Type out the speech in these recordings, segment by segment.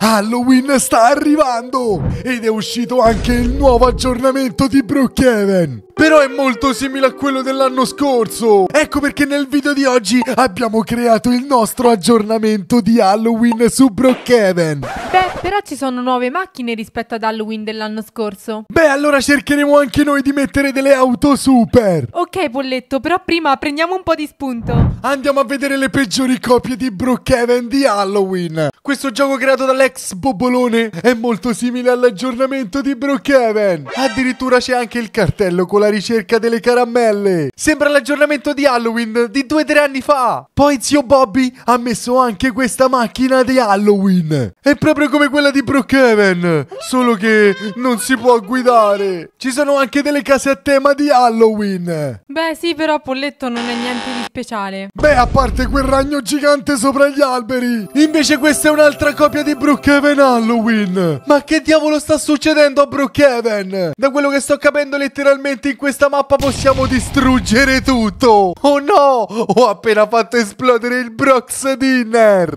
Halloween sta arrivando ed è uscito anche il nuovo aggiornamento di Brookhaven. Però è molto simile a quello dell'anno scorso. Ecco perché nel video di oggi abbiamo creato il nostro aggiornamento di Halloween su Brookhaven. Beh, però ci sono nuove macchine rispetto ad Halloween dell'anno scorso. Beh, allora cercheremo anche noi di mettere delle auto super. Ok, Polletto, però prima prendiamo un po' di spunto. Andiamo a vedere le peggiori copie di Brookhaven di Halloween. Questo gioco creato dall'ex Bobolone è molto simile all'aggiornamento di Brookhaven. Addirittura c'è anche il cartello con la ricerca delle caramelle. Sembra l'aggiornamento di Halloween di 2-3 anni fa. Poi zio Bobby ha messo anche questa macchina di Halloween. È proprio come quella di Brookhaven, solo che non si può guidare. Ci sono anche delle case a tema di Halloween. Beh sì, però Polletto non è niente di speciale. Beh, a parte quel ragno gigante sopra gli alberi. Invece questa è un'altra copia di Brookhaven Halloween. Ma che diavolo sta succedendo a Brookhaven? Da quello che sto capendo letteralmente in questa mappa possiamo distruggere tutto. Oh no, ho appena fatto esplodere il Brox Dinner.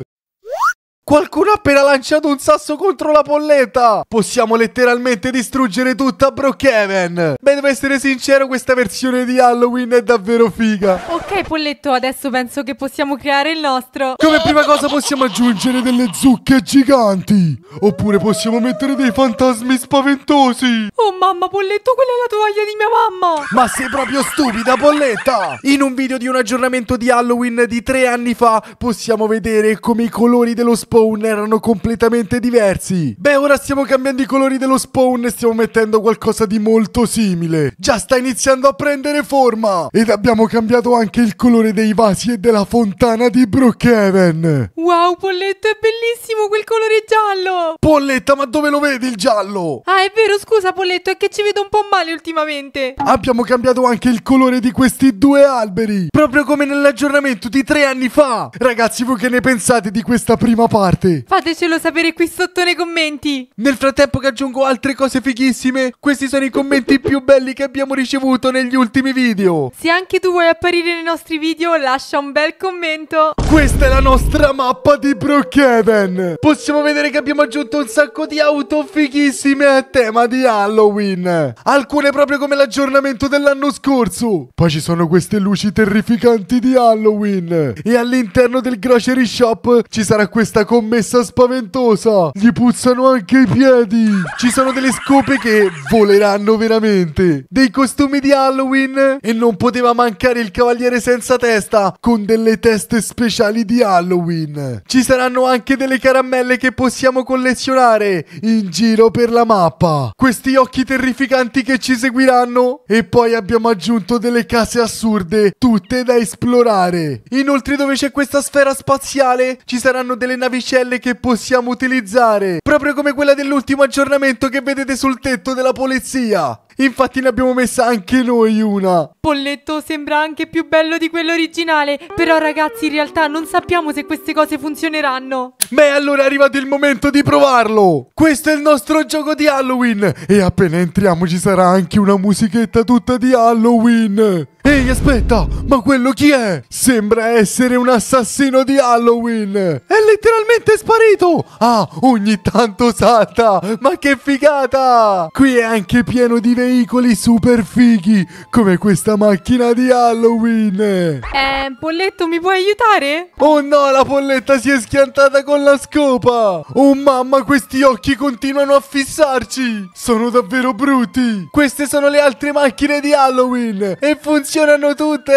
Qualcuno ha appena lanciato un sasso contro la polletta! Possiamo letteralmente distruggere tutta Brookhaven! Beh, devo essere sincero, questa versione di Halloween è davvero figa! Ok, polletto, adesso penso che possiamo creare il nostro... Come prima cosa possiamo aggiungere delle zucche giganti! Oppure possiamo mettere dei fantasmi spaventosi! Oh mamma, polletto, quella è la tovaglia di mia mamma! Ma sei proprio stupida, polletta! In un video di un aggiornamento di Halloween di tre anni fa possiamo vedere come i colori dello spazio spawn erano completamente diversi. Beh, ora stiamo cambiando i colori dello spawn e stiamo mettendo qualcosa di molto simile. Già sta iniziando a prendere forma. Ed abbiamo cambiato anche il colore dei vasi e della fontana di Brookhaven. Wow, Polletto, è bellissimo quel colore giallo. Polletta, ma dove lo vedi il giallo? Ah, è vero, scusa, Polletto, è che ci vedo un po' male ultimamente. Abbiamo cambiato anche il colore di questi due alberi. Proprio come nell'aggiornamento di tre anni fa. Ragazzi, voi che ne pensate di questa prima parte? parte. Fatecelo sapere qui sotto nei commenti. Nel frattempo che aggiungo altre cose fighissime, questi sono i commenti più belli che abbiamo ricevuto negli ultimi video. Se anche tu vuoi apparire nei nostri video, lascia un bel commento. Questa è la nostra mappa di Brookhaven. Possiamo vedere che abbiamo aggiunto un sacco di auto fighissime a tema di Halloween. Alcune proprio come l'aggiornamento dell'anno scorso. Poi ci sono queste luci terrificanti di Halloween. E all'interno del grocery shop ci sarà questa cosa scommessa spaventosa. Gli puzzano anche i piedi. Ci sono delle scope che voleranno veramente. Dei costumi di Halloween. E non poteva mancare il cavaliere senza testa con delle teste speciali di Halloween. Ci saranno anche delle caramelle che possiamo collezionare in giro per la mappa. Questi occhi terrificanti che ci seguiranno. E poi abbiamo aggiunto delle case assurde, tutte da esplorare. Inoltre dove c'è questa sfera spaziale ci saranno delle navi navicelle che possiamo utilizzare, proprio come quella dell'ultimo aggiornamento che vedete sul tetto della polizia. Infatti ne abbiamo messa anche noi una. Polletto sembra anche più bello di quello originale, però ragazzi in realtà non sappiamo se queste cose funzioneranno. Beh allora è arrivato il momento di provarlo. Questo è il nostro gioco di Halloween e appena entriamo ci sarà anche una musichetta tutta di Halloween. Ehi, aspetta, ma quello chi è? Sembra essere un assassino di Halloween. È letteralmente sparito. Ah, ogni tanto salta. Ma che figata! Qui è anche pieno di veicoli super fighi, come questa macchina di Halloween. Eh, Polletto, mi puoi aiutare? Oh no, la polletta si è schiantata con la scopa. Oh mamma, questi occhi continuano a fissarci. Sono davvero brutti. Queste sono le altre macchine di Halloween e funzionano funzionano tutte!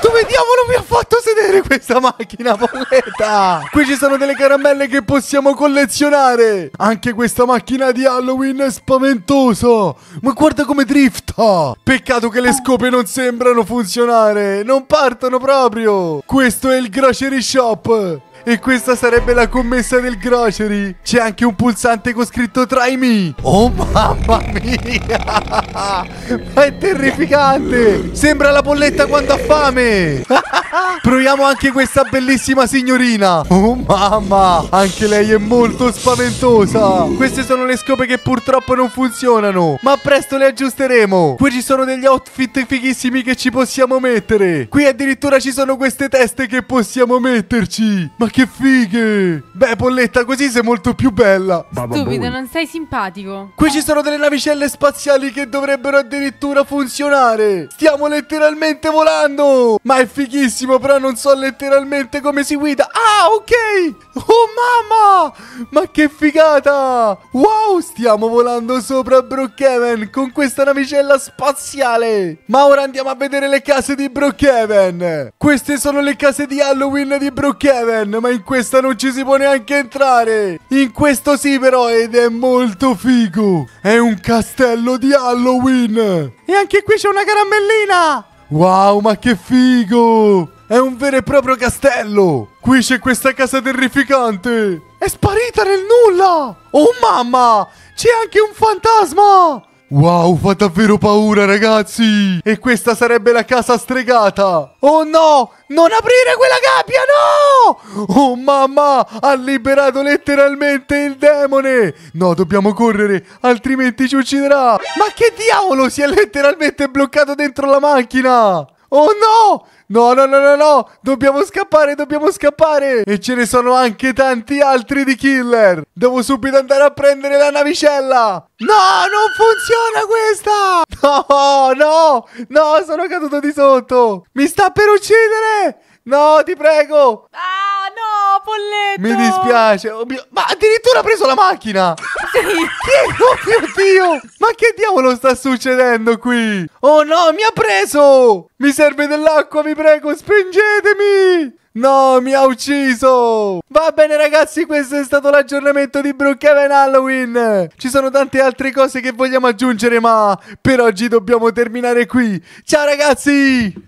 Dove diavolo mi ha fatto sedere questa macchina, polletta? Qui ci sono delle caramelle che possiamo collezionare! Anche questa macchina di Halloween è spaventosa! Ma guarda come drifta! Peccato che le scope non sembrano funzionare! Non partono proprio! Questo è il grocery shop! E questa sarebbe la commessa del grocery. C'è anche un pulsante con scritto try me. Oh mamma mia! Ma è terrificante! Sembra la bolletta quando ha fame! Proviamo anche questa bellissima signorina. Oh mamma, anche lei è molto spaventosa. Queste sono le scope che purtroppo non funzionano, ma presto le aggiusteremo. Qui ci sono degli outfit fighissimi che ci possiamo mettere. Qui addirittura ci sono queste teste che possiamo metterci. Ma che fighe. Beh, Polletta, così sei molto più bella. Stupido, non sei simpatico. Qui ci sono delle navicelle spaziali che dovrebbero addirittura funzionare. Stiamo letteralmente volando. Ma è fighissimo benissimo, però non so letteralmente come si guida. Ah, ok! Oh, mamma! Ma che figata! Wow, stiamo volando sopra Brookhaven con questa navicella spaziale! Ma ora andiamo a vedere le case di Brookhaven! Queste sono le case di Halloween di Brookhaven, ma in questa non ci si può neanche entrare! In questo sì, però, ed è molto figo! È un castello di Halloween! E anche qui c'è una caramellina! Wow, ma che figo! È un vero e proprio castello! Qui c'è questa casa terrificante! È sparita nel nulla! Oh mamma! C'è anche un fantasma! Wow, fa davvero paura, ragazzi! E questa sarebbe la casa stregata! Oh no! Non aprire quella gabbia, no! Oh mamma, ha liberato letteralmente il demone! No, dobbiamo correre, altrimenti ci ucciderà! Ma che diavolo, si è letteralmente bloccato dentro la macchina! Oh no! No, no, no, no, no! Dobbiamo scappare, dobbiamo scappare! E ce ne sono anche tanti altri di killer! Devo subito andare a prendere la navicella! No, non funziona questa! No, no! No, sono caduto di sotto! Mi sta per uccidere! No, ti prego! Ah, no, polletto! Mi dispiace! Oh, mio... Ma addirittura ha preso la macchina! Che, oh mio Dio! Ma che diavolo sta succedendo qui? Oh no, mi ha preso! Mi serve dell'acqua, vi prego, spingetemi! No, mi ha ucciso! Va bene ragazzi, questo è stato l'aggiornamento di Brookhaven Halloween! Ci sono tante altre cose che vogliamo aggiungere, ma per oggi dobbiamo terminare qui! Ciao ragazzi!